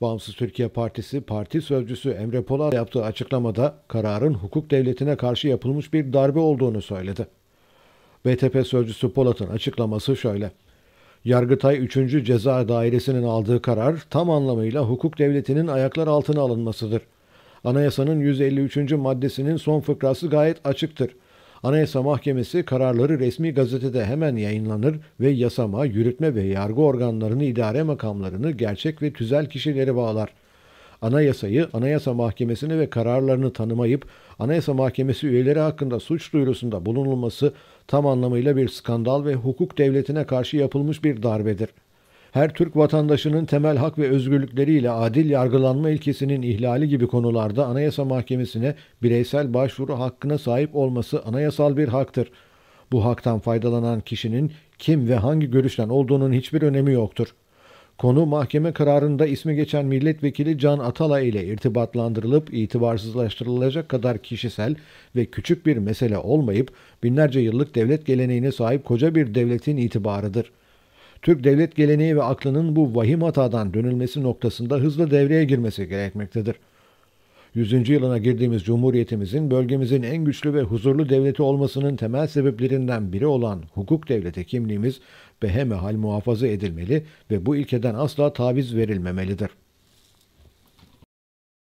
Bağımsız Türkiye Partisi parti sözcüsü Emre Polat yaptığı açıklamada kararın hukuk devletine karşı yapılmış bir darbe olduğunu söyledi. BTP sözcüsü Polat'ın açıklaması şöyle. Yargıtay 3. Ceza Dairesi'nin aldığı karar tam anlamıyla hukuk devletinin ayaklar altına alınmasıdır. Anayasanın 153. maddesinin son fıkrası gayet açıktır. Anayasa Mahkemesi kararları resmi gazetede hemen yayınlanır ve yasama, yürütme ve yargı organlarını, idare makamlarını gerçek ve tüzel kişileri bağlar. Anayasayı, Anayasa Mahkemesini ve kararlarını tanımayıp Anayasa Mahkemesi üyeleri hakkında suç duyurusunda bulunulması tam anlamıyla bir skandal ve hukuk devletine karşı yapılmış bir darbedir.'' her Türk vatandaşının temel hak ve özgürlükleriyle adil yargılanma ilkesinin ihlali gibi konularda Anayasa Mahkemesi'ne bireysel başvuru hakkına sahip olması anayasal bir haktır. Bu haktan faydalanan kişinin kim ve hangi görüşten olduğunun hiçbir önemi yoktur. Konu mahkeme kararında ismi geçen milletvekili Can Atala ile irtibatlandırılıp itibarsızlaştırılacak kadar kişisel ve küçük bir mesele olmayıp binlerce yıllık devlet geleneğine sahip koca bir devletin itibarıdır.'' Türk devlet geleneği ve aklının bu vahim hatadan dönülmesi noktasında hızlı devreye girmesi gerekmektedir. 100. yılına girdiğimiz Cumhuriyetimizin bölgemizin en güçlü ve huzurlu devleti olmasının temel sebeplerinden biri olan hukuk devleti kimliğimiz behemehal muhafaza edilmeli ve bu ilkeden asla taviz verilmemelidir.''